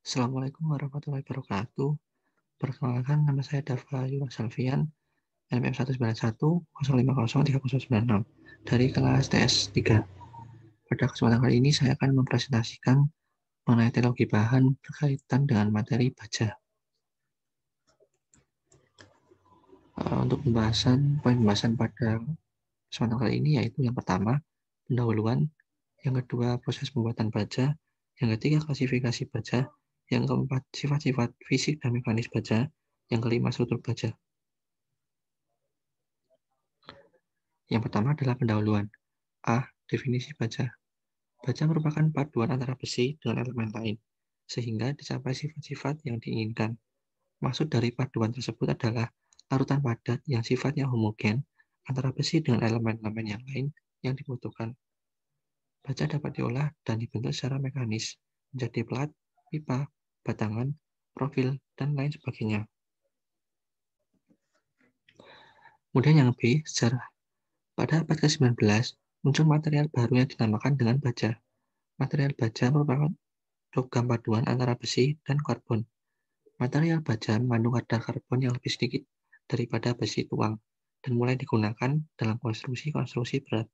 Assalamualaikum warahmatullahi wabarakatuh. Perkenalkan nama saya Dava Yuwan Salvian, NPM 191 0503096 dari kelas TS 3. Pada kesempatan kali ini saya akan mempresentasikan mengenai teknologi bahan berkaitan dengan materi baja. Eh, untuk pembahasan, poin pembahasan pada kesempatan kali ini yaitu yang pertama, pendahuluan, yang kedua proses pembuatan baja, yang ketiga klasifikasi baja, yang keempat, sifat-sifat fisik dan mekanis baja. Yang kelima, struktur baja. Yang pertama adalah pendahuluan. A. Definisi baja. Baja merupakan paduan antara besi dengan elemen lain, sehingga dicapai sifat-sifat yang diinginkan. Maksud dari paduan tersebut adalah larutan padat yang sifatnya homogen antara besi dengan elemen-elemen yang lain yang dibutuhkan. Baja dapat diolah dan dibentuk secara mekanis menjadi plat, pipa, batangan, profil, dan lain sebagainya. Kemudian yang B, sejarah. Pada abad ke-19, muncul material baru yang dinamakan dengan baja. Material baja merupakan logam paduan antara besi dan karbon. Material baja mengandung kadar karbon yang lebih sedikit daripada besi tuang dan mulai digunakan dalam konstruksi-konstruksi berat.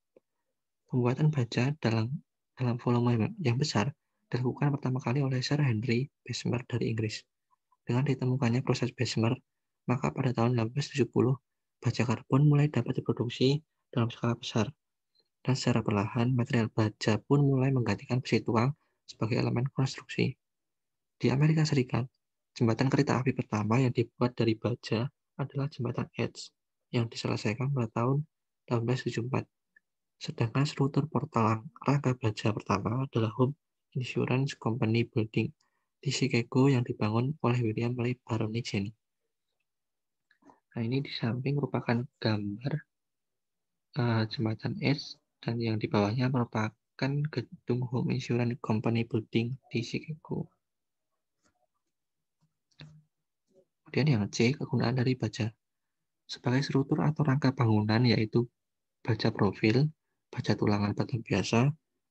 Pembuatan baja dalam, dalam volume yang besar dilakukan pertama kali oleh Sir Henry Bessemer dari Inggris. Dengan ditemukannya proses Bessemer, maka pada tahun 1870 baja karbon mulai dapat diproduksi dalam skala besar. Dan secara perlahan, material baja pun mulai menggantikan besi tuang sebagai elemen konstruksi. Di Amerika Serikat, jembatan kereta api pertama yang dibuat dari baja adalah jembatan Edge yang diselesaikan pada tahun 1874. Sedangkan struktur portal rangka baja pertama adalah Home. Insurance Company Building di Chicago yang dibangun oleh William Lee Baroni Jenny. Nah, ini di samping merupakan gambar uh, jembatan S dan yang di bawahnya merupakan gedung Home Insurance Company Building di Chicago. Kemudian yang C, kegunaan dari baja. Sebagai struktur atau rangka bangunan yaitu baja profil, baja tulangan batu biasa,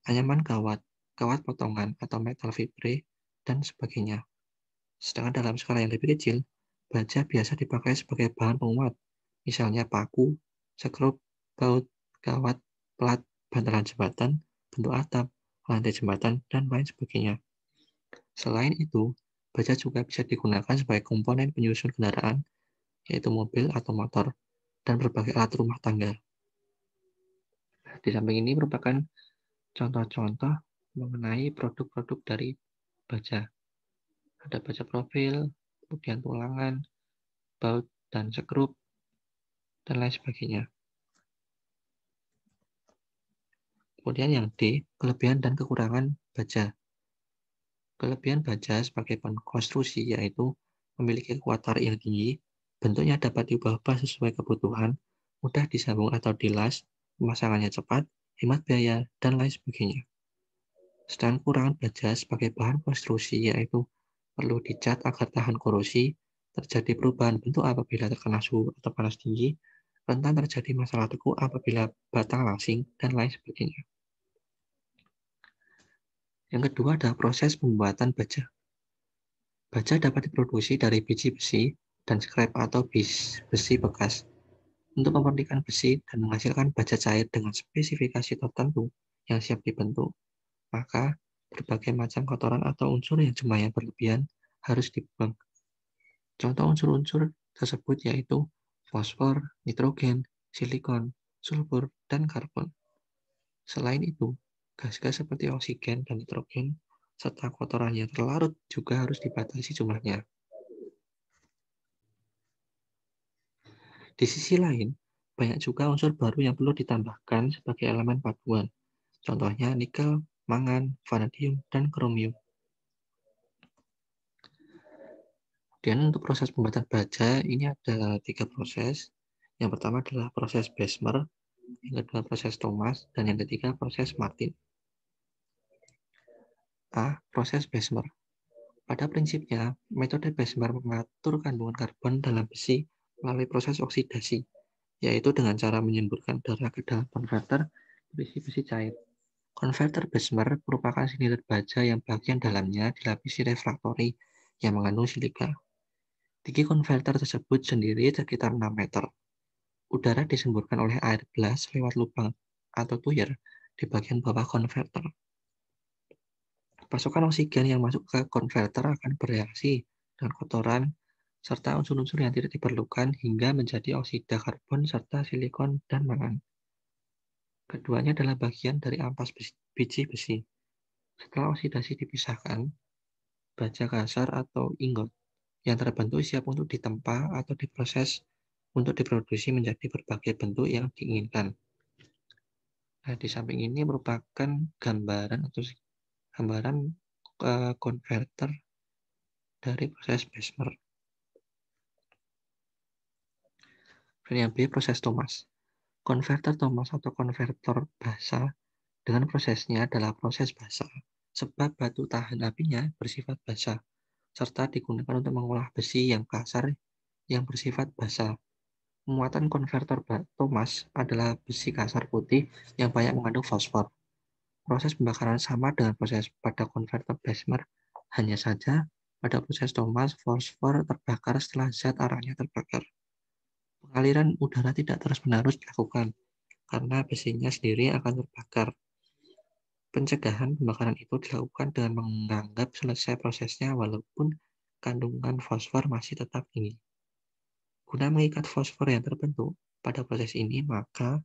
anyaman kawat, kawat potongan atau metal fibre, dan sebagainya. Sedangkan dalam skala yang lebih kecil, baja biasa dipakai sebagai bahan penguat, misalnya paku, sekrup, baut, kawat, plat, bantalan jembatan, bentuk atap, lantai jembatan, dan lain sebagainya. Selain itu, baja juga bisa digunakan sebagai komponen penyusun kendaraan, yaitu mobil atau motor, dan berbagai alat rumah tangga. Di samping ini merupakan contoh-contoh mengenai produk-produk dari baja. Ada baja profil, kemudian tulangan, baut dan sekrup, dan lain sebagainya. Kemudian yang D, kelebihan dan kekurangan baja. Kelebihan baja sebagai konstruksi yaitu memiliki kuatar yang tinggi, bentuknya dapat diubah-ubah sesuai kebutuhan, mudah disambung atau dilas, pemasangannya cepat, hemat biaya, dan lain sebagainya. Sedang kurangan baja sebagai bahan konstruksi yaitu perlu dicat agar tahan korosi, terjadi perubahan bentuk apabila terkena suhu atau panas tinggi, rentan terjadi masalah teku apabila batang langsing, dan lain sebagainya. Yang kedua adalah proses pembuatan baja. Baja dapat diproduksi dari biji besi dan scrap atau besi bekas. Untuk memurnikan besi dan menghasilkan baja cair dengan spesifikasi tertentu yang siap dibentuk, maka berbagai macam kotoran atau unsur yang jumlahnya berlebihan harus dibuang. Contoh unsur-unsur tersebut yaitu fosfor, nitrogen, silikon, sulfur, dan karbon. Selain itu, gas-gas seperti oksigen dan nitrogen serta kotoran yang terlarut juga harus dibatasi jumlahnya. Di sisi lain, banyak juga unsur baru yang perlu ditambahkan sebagai elemen paduan. Contohnya nikel, mangan, vanadium, dan kromium. Kemudian untuk proses pembuatan baja ini ada tiga proses. Yang pertama adalah proses Besmer, yang kedua proses Thomas, dan yang ketiga proses Martin. A. Proses Besmer. Pada prinsipnya, metode Besmer mengatur kandungan karbon dalam besi melalui proses oksidasi, yaitu dengan cara menyemburkan darah ke dalam konverter berisi besi cair. Konverter Bessemer merupakan silinder baja yang bagian dalamnya dilapisi refraktori yang mengandung silika. Tinggi konverter tersebut sendiri sekitar 6 meter. Udara disemburkan oleh air gelas lewat lubang atau tuyer di bagian bawah konverter. Pasokan oksigen yang masuk ke konverter akan bereaksi dengan kotoran serta unsur-unsur yang tidak diperlukan hingga menjadi oksida karbon serta silikon dan mangan. Keduanya adalah bagian dari ampas biji besi. Setelah oksidasi dipisahkan, baja kasar atau ingot yang terbentuk siap untuk ditempa atau diproses untuk diproduksi menjadi berbagai bentuk yang diinginkan. Nah, di samping ini merupakan gambaran atau gambaran e, konverter uh, dari proses Bessemer. Dan yang B, proses Thomas. Konverter Thomas atau konverter basah dengan prosesnya adalah proses basah, sebab batu tahan apinya bersifat basah, serta digunakan untuk mengolah besi yang kasar yang bersifat basah. Muatan konverter Thomas adalah besi kasar putih yang banyak mengandung fosfor. Proses pembakaran sama dengan proses pada konverter Besmer, hanya saja pada proses Thomas fosfor terbakar setelah zat arahnya terbakar pengaliran udara tidak terus-menerus dilakukan karena besinya sendiri akan terbakar. Pencegahan pembakaran itu dilakukan dengan menganggap selesai prosesnya walaupun kandungan fosfor masih tetap tinggi. Guna mengikat fosfor yang terbentuk pada proses ini, maka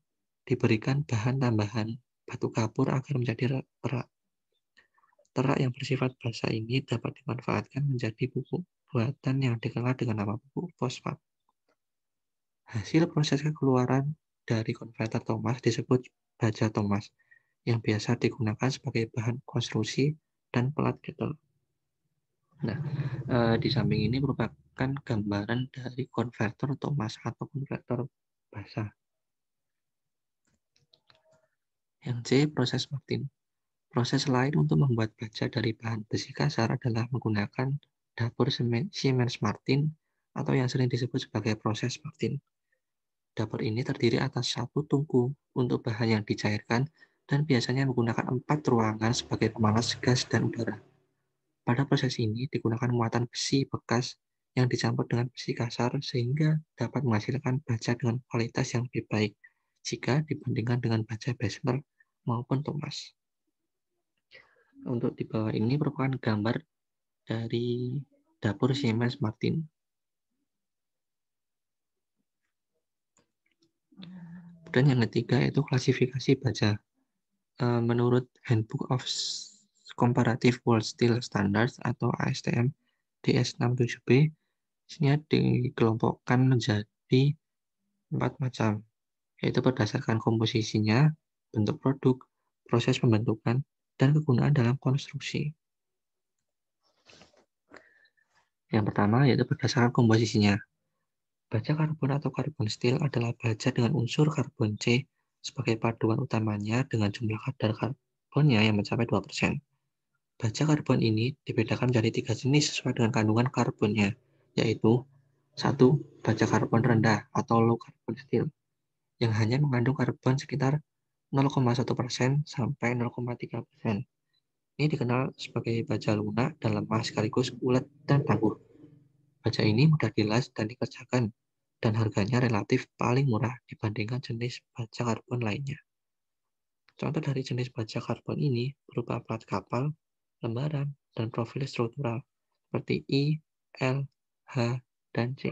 diberikan bahan tambahan batu kapur agar menjadi terak. Terak yang bersifat basah ini dapat dimanfaatkan menjadi pupuk buatan yang dikenal dengan nama pupuk fosfat. Hasil proses kekeluaran dari konverter Thomas disebut baja Thomas, yang biasa digunakan sebagai bahan konstruksi dan pelat ketel. Nah, eh, di samping ini merupakan gambaran dari konverter Thomas atau konverter basah. Yang C, proses Martin. Proses lain untuk membuat baja dari bahan besi kasar adalah menggunakan dapur Siemens Martin atau yang sering disebut sebagai proses Martin. Dapur ini terdiri atas satu tungku untuk bahan yang dicairkan dan biasanya menggunakan empat ruangan sebagai pemanas gas dan udara. Pada proses ini digunakan muatan besi bekas yang dicampur dengan besi kasar sehingga dapat menghasilkan baja dengan kualitas yang lebih baik jika dibandingkan dengan baja besmer maupun tomas. Untuk di bawah ini merupakan gambar dari dapur Siemens Martin Dan yang ketiga itu klasifikasi baja. E, menurut Handbook of Comparative World Steel Standards atau ASTM DS67B, isinya dikelompokkan menjadi empat macam, yaitu berdasarkan komposisinya, bentuk produk, proses pembentukan, dan kegunaan dalam konstruksi. Yang pertama yaitu berdasarkan komposisinya. Baja karbon atau karbon steel adalah baja dengan unsur karbon C sebagai paduan utamanya dengan jumlah kadar karbonnya yang mencapai 2%. Baja karbon ini dibedakan menjadi tiga jenis sesuai dengan kandungan karbonnya, yaitu satu Baja karbon rendah atau low carbon steel yang hanya mengandung karbon sekitar 0,1% sampai 0,3%. Ini dikenal sebagai baja lunak dan lemah sekaligus ulet dan tangguh. Baja ini mudah dilas dan dikerjakan dan harganya relatif paling murah dibandingkan jenis baja karbon lainnya. Contoh dari jenis baja karbon ini berupa plat kapal, lembaran, dan profil struktural seperti I, L, H, dan C.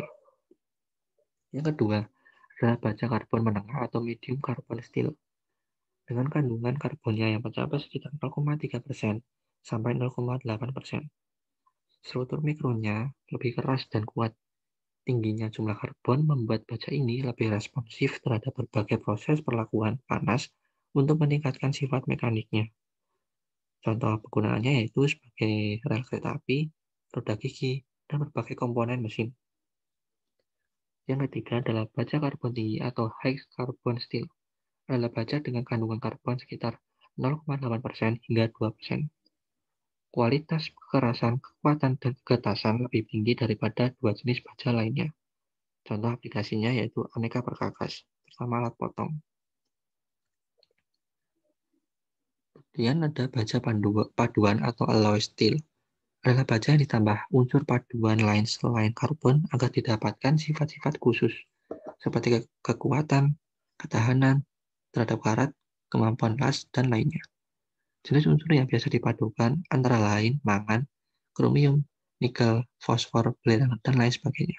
Yang kedua adalah baja karbon menengah atau medium carbon steel dengan kandungan karbonnya yang mencapai sekitar 0,3% sampai 0,8%. Struktur mikronya lebih keras dan kuat Tingginya jumlah karbon membuat baja ini lebih responsif terhadap berbagai proses perlakuan panas untuk meningkatkan sifat mekaniknya. Contoh penggunaannya yaitu sebagai rel kereta api, roda gigi, dan berbagai komponen mesin. Yang ketiga adalah baja karbon tinggi atau high carbon steel. Adalah baja dengan kandungan karbon sekitar 0,8% hingga 2% kualitas kekerasan, kekuatan, dan kegetasan lebih tinggi daripada dua jenis baja lainnya. Contoh aplikasinya yaitu aneka perkakas, terutama alat potong. Kemudian ada baja paduan atau alloy steel. Adalah baja yang ditambah unsur paduan lain selain karbon agar didapatkan sifat-sifat khusus seperti kekuatan, ketahanan terhadap karat, kemampuan las, dan lainnya. Jenis unsur yang biasa dipadukan antara lain mangan, kromium, nikel, fosfor, belerang, dan lain sebagainya.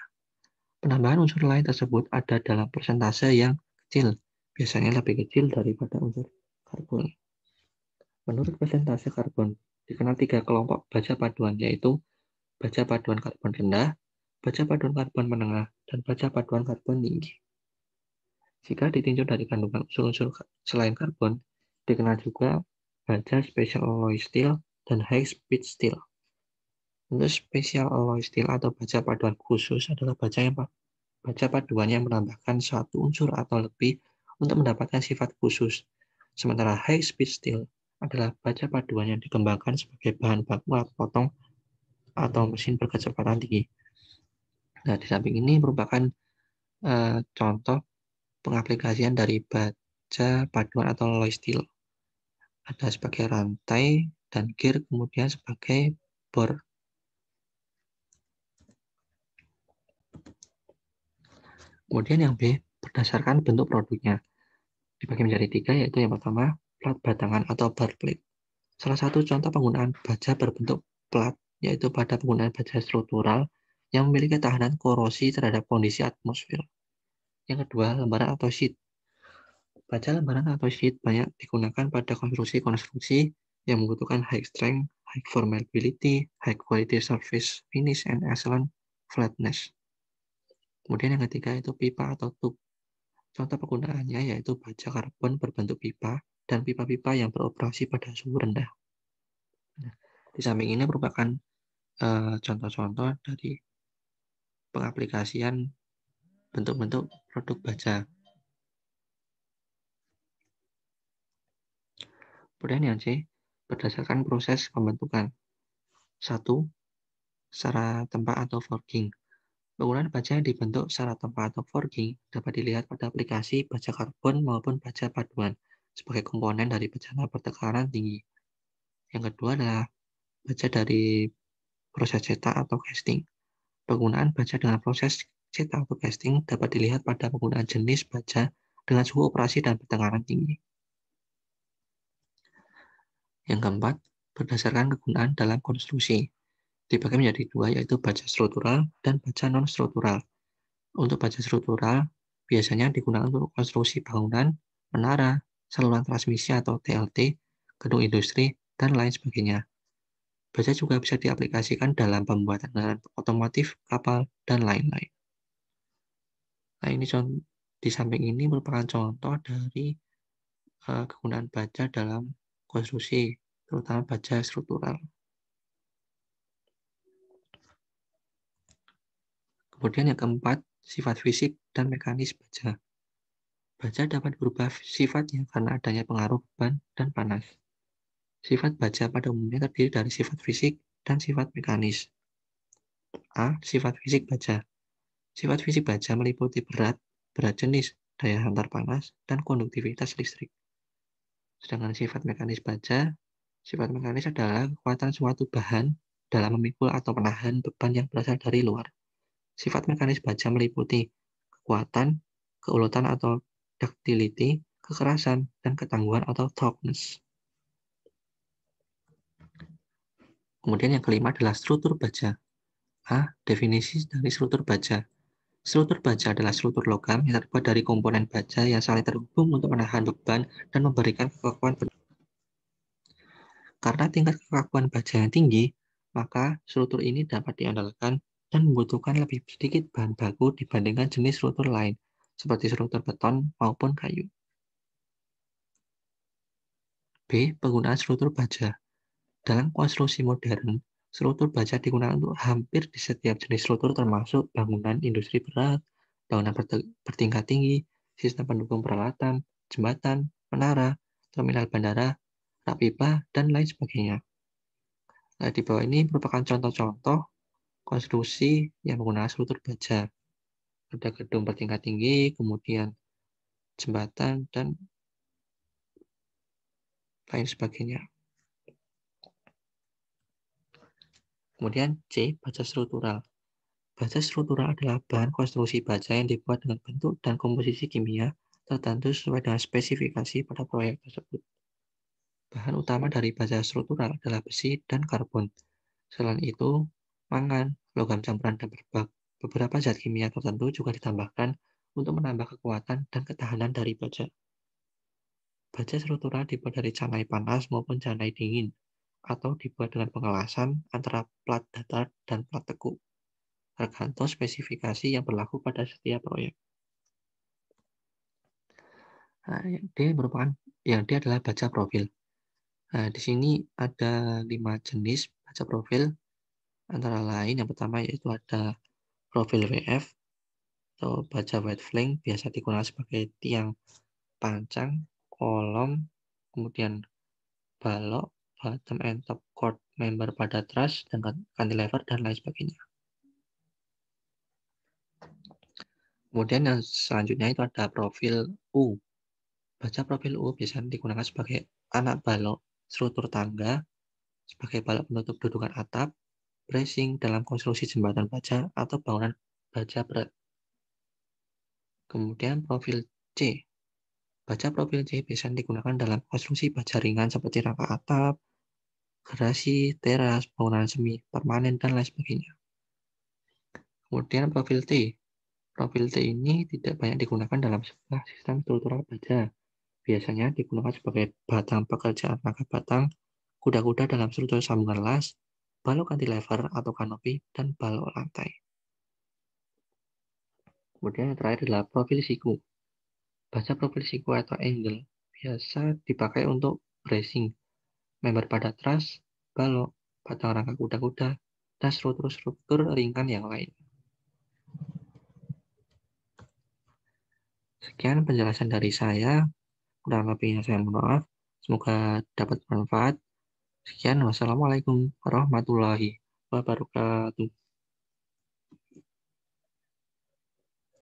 Penambahan unsur lain tersebut ada dalam persentase yang kecil, biasanya lebih kecil daripada unsur karbon. Menurut persentase karbon, dikenal tiga kelompok baja paduan, yaitu baja paduan karbon rendah, baja paduan karbon menengah, dan baja paduan karbon tinggi. Jika ditinjau dari kandungan unsur-unsur selain karbon, dikenal juga baja special alloy steel, dan high speed steel. Untuk special alloy steel atau baja paduan khusus adalah baja yang baja paduan yang menambahkan satu unsur atau lebih untuk mendapatkan sifat khusus. Sementara high speed steel adalah baja paduan yang dikembangkan sebagai bahan baku alat potong atau mesin berkecepatan tinggi. Nah, di samping ini merupakan uh, contoh pengaplikasian dari baja paduan atau alloy steel ada sebagai rantai dan gear kemudian sebagai bor. Kemudian yang B, berdasarkan bentuk produknya. Dibagi menjadi tiga, yaitu yang pertama, plat batangan atau bar plate. Salah satu contoh penggunaan baja berbentuk plat, yaitu pada penggunaan baja struktural yang memiliki tahanan korosi terhadap kondisi atmosfer. Yang kedua, lembaran atau sheet Baca lembaran atau sheet banyak digunakan pada konstruksi-konstruksi yang membutuhkan high strength, high formability, high quality surface finish, and excellent flatness. Kemudian yang ketiga itu pipa atau tube. Contoh penggunaannya yaitu baja karbon berbentuk pipa dan pipa-pipa yang beroperasi pada suhu rendah. Nah, di samping ini merupakan eh, contoh-contoh uh, dari pengaplikasian bentuk-bentuk produk baja. Kemudian yang C, berdasarkan proses pembentukan. Satu, secara tempat atau forking. Penggunaan baja dibentuk secara tempat atau forking dapat dilihat pada aplikasi baja karbon maupun baja paduan sebagai komponen dari bencana pertekanan tinggi. Yang kedua adalah baja dari proses cetak atau casting. Penggunaan baja dengan proses cetak atau casting dapat dilihat pada penggunaan jenis baja dengan suhu operasi dan pertekanan tinggi. Yang keempat, berdasarkan kegunaan dalam konstruksi. Dibagi menjadi dua, yaitu baja struktural dan baja non-struktural. Untuk baja struktural, biasanya digunakan untuk konstruksi bangunan, menara, saluran transmisi atau TLT, gedung industri, dan lain sebagainya. Baja juga bisa diaplikasikan dalam pembuatan otomotif, kapal, dan lain-lain. Nah, ini contoh, di samping ini merupakan contoh dari uh, kegunaan baja dalam konstruksi, terutama baja struktural. Kemudian yang keempat, sifat fisik dan mekanis baja. Baja dapat berubah sifatnya karena adanya pengaruh beban dan panas. Sifat baja pada umumnya terdiri dari sifat fisik dan sifat mekanis. A. Sifat fisik baja. Sifat fisik baja meliputi berat, berat jenis, daya hantar panas, dan konduktivitas listrik. Sedangkan sifat mekanis baja, sifat mekanis adalah kekuatan suatu bahan dalam memikul atau menahan beban yang berasal dari luar. Sifat mekanis baja meliputi kekuatan, keulutan atau ductility, kekerasan, dan ketangguhan atau toughness. Kemudian yang kelima adalah struktur baja. A. Definisi dari struktur baja. Struktur baja adalah struktur logam yang terbuat dari komponen baja yang saling terhubung untuk menahan beban dan memberikan kekuatan. Karena tingkat kekakuan baja yang tinggi, maka struktur ini dapat diandalkan dan membutuhkan lebih sedikit bahan baku dibandingkan jenis struktur lain, seperti struktur beton maupun kayu. B. Penggunaan struktur baja Dalam konstruksi modern, Struktur baja digunakan untuk hampir di setiap jenis struktur termasuk bangunan industri berat, bangunan bertingkat tinggi, sistem pendukung peralatan, jembatan, menara, terminal bandara, rak pipa, dan lain sebagainya. Nah, di bawah ini merupakan contoh-contoh konstruksi yang menggunakan struktur baja. Ada gedung bertingkat tinggi, kemudian jembatan, dan lain sebagainya. Kemudian C, baja struktural. Baja struktural adalah bahan konstruksi baja yang dibuat dengan bentuk dan komposisi kimia tertentu sesuai dengan spesifikasi pada proyek tersebut. Bahan utama dari baja struktural adalah besi dan karbon. Selain itu, mangan, logam campuran, dan berbak. Beberapa zat kimia tertentu juga ditambahkan untuk menambah kekuatan dan ketahanan dari baja. Baja struktural dibuat dari cangkai panas maupun cangkai dingin atau dibuat dengan pengelasan antara plat datar dan plat tekuk, tergantung spesifikasi yang berlaku pada setiap proyek. Nah, yang D merupakan yang D adalah baca profil. Nah, di sini ada lima jenis baca profil, antara lain yang pertama yaitu ada profil WF atau baca wide flank biasa digunakan sebagai tiang pancang, kolom, kemudian balok, bottom and top chord member pada truss dan kan- cantilever dan lain sebagainya. Kemudian yang selanjutnya itu ada profil U. Baca profil U bisa digunakan sebagai anak balok struktur tangga, sebagai balok penutup dudukan atap, bracing dalam konstruksi jembatan baja atau bangunan baja berat. Kemudian profil C. Baca profil C bisa digunakan dalam konstruksi baja ringan seperti rangka atap, garasi, teras, bangunan semi permanen, dan lain sebagainya. Kemudian profil T. Profil T ini tidak banyak digunakan dalam sebuah sistem struktural baja. Biasanya digunakan sebagai batang pekerjaan maka batang, kuda-kuda dalam struktur sambungan las, balok anti cantilever atau kanopi, dan balok lantai. Kemudian yang terakhir adalah profil siku. Bahasa profil siku atau angle biasa dipakai untuk bracing member pada trust, balok, batang rangka kuda-kuda, dan struktur-struktur ringan yang lain. Sekian penjelasan dari saya. Kurang lebihnya saya mohon maaf. Semoga dapat bermanfaat. Sekian, wassalamualaikum warahmatullahi wabarakatuh.